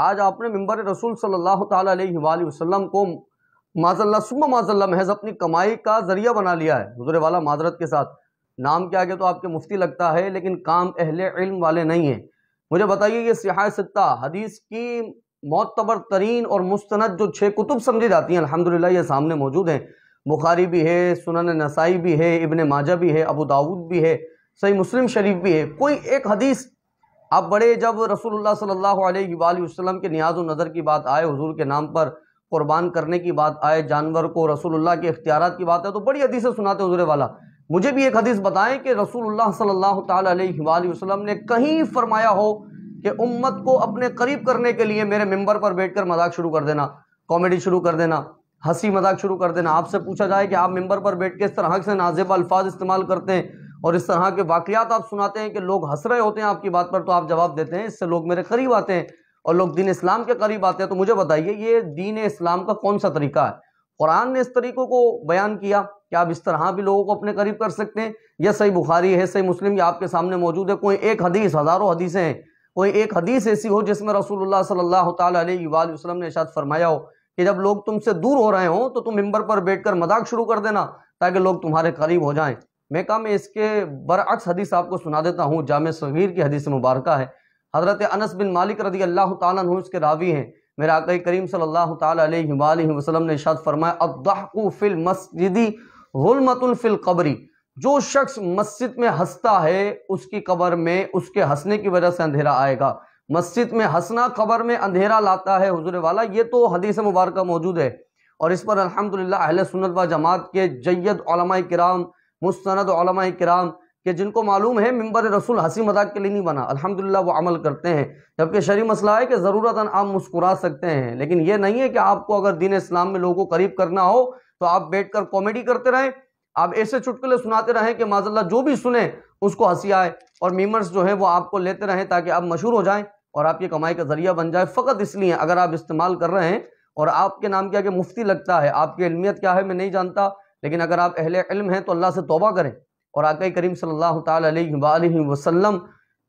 आज आपने मेम्बर रसूल सल्ला वसलम को माजल्ला सुबह माजल्ला महज अपनी कमाई का ज़रिया बना लिया है गुजरे वाला माजरत के साथ नाम के आगे तो आपके मुफ्ती लगता है लेकिन काम अहले इल्म वाले नहीं हैं मुझे बताइए ये सिहाय सत्ता हदीस की मोतबर तरीन और मुस्ंद जो छः कुतुब समझी जाती हैं अलहमदिल्ला ये सामने मौजूद हैं बुखारी भी है सुनन नसाई भी है इबन माजा भी है अबू दाऊद भी है सही मुस्लिम शरीफ भी है कोई एक हदीस अब बड़े जब रसूलुल्लाह सल्लल्लाहु अलैहि वसल्लम के नियाज नज़र की बात आए हुजूर के नाम पर कुर्बान करने की बात आए जानवर को रसूलुल्लाह के इख्तियार की बात है तो बड़ी हदीसें सुनाते हुजूर वाला मुझे भी एक हदीस बताएं कि रसूलुल्लाह सल्लल्लाहु अलैहि वसल्लम ने कहीं फरमाया हो कि उम्मत को अपने करीब करने के लिए मेरे मेंबर पर बैठकर मजाक शुरू कर देना कॉमेडी शुरू कर देना हंसी मजाक शुरू कर देना आपसे पूछा जाए कि आप मेंबर पर बैठ के इस तरह से नाजेब अल्फाज इस्तेमाल करते हैं और इस तरह के वाकयात आप सुनाते हैं कि लोग हंस रहे होते हैं आपकी बात पर तो आप जवाब देते हैं इससे लोग मेरे करीब आते हैं और लोग दीन इस्लाम के करीब आते हैं तो मुझे बताइए ये दीन इस्लाम का कौन सा तरीका है कुरान ने इस तरीक़ों को बयान किया कि आप इस तरह भी लोगों को अपने करीब कर सकते हैं यह सही बुखारी है सही मुस्लिम ये आपके सामने मौजूद है कोई एक हदीस हज़ारों हदीसें हैं कोई एक हदीस ऐसी हो जिसमें रसूलुल्लाह सल्लल्लाहु अलैहि वसल्लम ने इशाद फरमाया हो कि जब लोग तुमसे दूर हो रहे हों तो तुम मिंबर पर बैठकर मजाक शुरू कर देना ताकि लोग तुम्हारे करीब हो जाएं मैं कम इसके बरअक्स हदीस आपको सुना देता हूँ जाम सगीर की हदीस मुबारक है हज़रत अनस बिन मालिक रदी अल्लाह तु इसके रावी हैं मेरा आकई करीम सल्लल्लाहु अलैहि ने शाद फरमाया फिल मस्जिदी गुलमतुल फिल कबरी जो शख्स मस्जिद में हंसता है उसकी कबर में उसके हंसने की वजह से अंधेरा आएगा मस्जिद में हंसना कबर में अंधेरा लाता है हजूर वाला ये तो हदीस मुबारक मौजूद है और इस पर अलहमदिल्ला अहल व जमात के जैद कराम मुस्ंद कराम के जिनको मालूम है मंबर रसूल हंसी मजाक के लिए नहीं बना अल्हम्दुलिल्लाह वो अमल करते हैं जबकि शरी मसला है कि जरूरत आप मुस्कुरा सकते हैं लेकिन ये नहीं है कि आपको अगर दीन इस्लाम में लोगों को करीब करना हो तो आप बैठ कर कॉमेडी करते रहें आप ऐसे चुटकुले सुनाते रहें कि माजल्ला जो भी सुने उसको हंसी आए और मीमर्स जो है वो आपको लेते रहें ताकि आप मशहूर हो जाएँ और आपकी कमाई का ज़रिया बन जाए फ़कत इसलिए अगर आप इस्तेमाल कर रहे हैं और आपके नाम के आगे मुफ्ती लगता है आपकी अहमियत क्या है मैं नहीं जानता लेकिन अगर आप अहले इल्म हैं तो अल्लाह से तोबा करें और आकई करीम सल्लल्लाहु अलैहि वसल्लम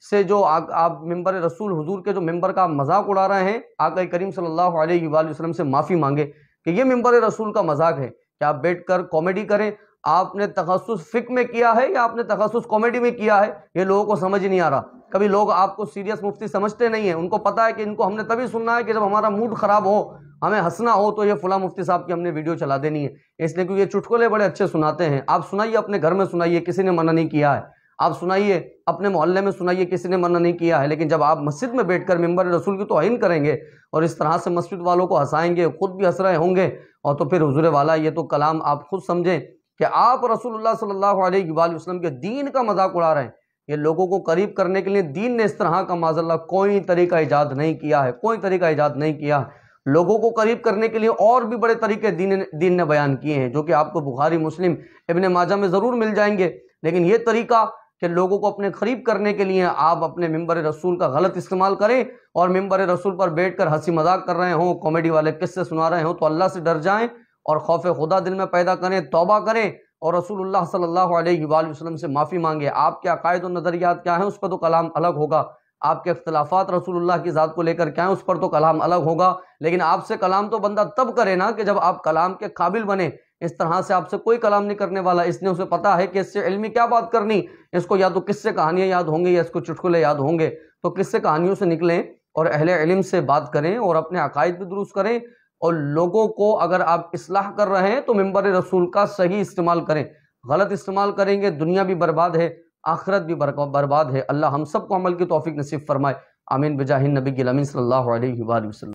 से जो आ, आप मेंबर रसूल हुजूर के जो मेंबर का मजाक उड़ा रहे हैं आका करीम सल्लल्लाहु अलैहि वसल्लम से माफ़ी मांगे कि ये मेंबर रसूल का मजाक है कि आप बैठ कर कॉमेडी करें आपने तखसस फ़िक में किया है या आपने तखसस कॉमेडी में किया है ये लोगों को समझ ही नहीं आ रहा कभी लोग आपको सीरियस मुफ्ती समझते नहीं है उनको पता है कि इनको हमने तभी सुनना है कि जब हमारा मूड ख़राब हो हमें हंसना हो तो ये फुला मुफ्ती साहब की हमने वीडियो चला देनी है इसलिए क्योंकि ये चुटकुले बड़े अच्छे सुनाते हैं आप सुनाइए अपने घर में सुनाइए किसी ने मना नहीं किया है आप सुनाइए अपने मोहल्ले में सुनाइए किसी ने मना नहीं किया है लेकिन जब आप मस्जिद में बैठकर मेम्बर रसूल की तो आइन करेंगे और इस तरह से मस्जिद वालों को हंसाएंगे खुद भी हंस रहे होंगे और तो फिर हजूर वाला ये तो कलाम आप खुद समझें कि आप रसूल सल्लल्लाहु वसलम के दीन का मजाक उड़ा रहे हैं ये लोगों को करीब करने के लिए दीन ने इस तरह का माजल्ला कोई तरीका ईजाद नहीं किया है कोई तरीका ईजाद नहीं किया है लोगों को करीब करने के लिए और भी बड़े तरीके दीन दीन ने बयान किए हैं जो कि आपको बुखारी मुस्लिम इबन माजा में ज़रूर मिल जाएंगे लेकिन ये तरीका कि लोगों को अपने करीब करने के लिए आप अपने मंबर रसूल का गलत इस्तेमाल करें और मंबर रसूल पर बैठ कर हंसी मजाक कर रहे हों कॉमेडी वाले किस्से सुना रहे हों तो अल्लाह से डर जाएं और खौफ खुदा दिल में पैदा करें तोबा करें और रसूल सल्लल्लाहु अलैहि वसल्लम से माफ़ी मांगे आपके अकायद और नज़रियात क्या हैं उस पर तो कलाम अलग होगा आपके अख्तलाफा रसूलुल्लाह की ज़ात को लेकर क्या है उस पर तो कलाम अलग होगा लेकिन आपसे कलाम तो बंदा तब करे ना कि जब आप कलाम के काबिल बने इस तरह से आपसे कोई कलाम नहीं करने वाला इसने उसे पता है कि इससे इलमी क्या बात करनी इसको या तो किससे कहानियाँ याद होंगी या इसको चुटकुले याद होंगे तो किससे कहानियों से निकलें और अहले इलम से बात करें और अपने अकायद भी दुरुस्त करें और लोगों को अगर आप इसलाह कर रहे हैं तो मंबर रसूल का सही इस्तेमाल करें गलत इस्तेमाल करेंगे दुनिया भी बर्बाद है आखरत भी बर्बाद है अल्लाह हम सबको अमल की तोफ़ी नसीब फरमाए आमीन बजाहिन नबी गिलमिन सल्ला वसलम